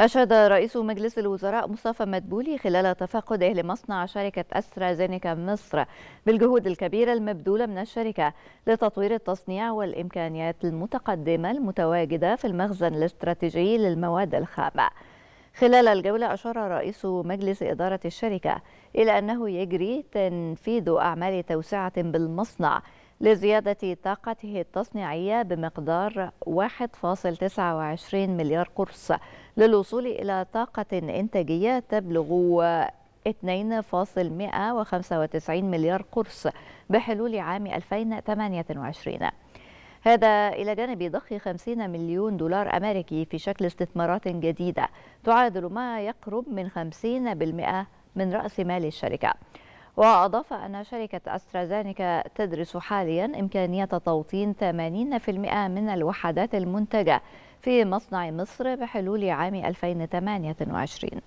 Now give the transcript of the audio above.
أشاد رئيس مجلس الوزراء مصطفى مدبولي خلال تفقده لمصنع شركة أسترازينيكا مصر بالجهود الكبيرة المبذولة من الشركة لتطوير التصنيع والإمكانيات المتقدمة المتواجدة في المخزن الاستراتيجي للمواد الخام خلال الجولة أشار رئيس مجلس إدارة الشركة إلى أنه يجري تنفيذ أعمال توسعة بالمصنع لزيادة طاقته التصنيعية بمقدار 1.29 مليار قرص للوصول إلى طاقة إنتاجية تبلغ 2.195 مليار قرص بحلول عام 2028 هذا إلى جانب ضخ 50 مليون دولار أمريكي في شكل استثمارات جديدة تعادل ما يقرب من 50% من رأس مال الشركة وأضاف أن شركة أسترازينيكا تدرس حاليا إمكانية توطين 80% من الوحدات المنتجة في مصنع مصر بحلول عام 2028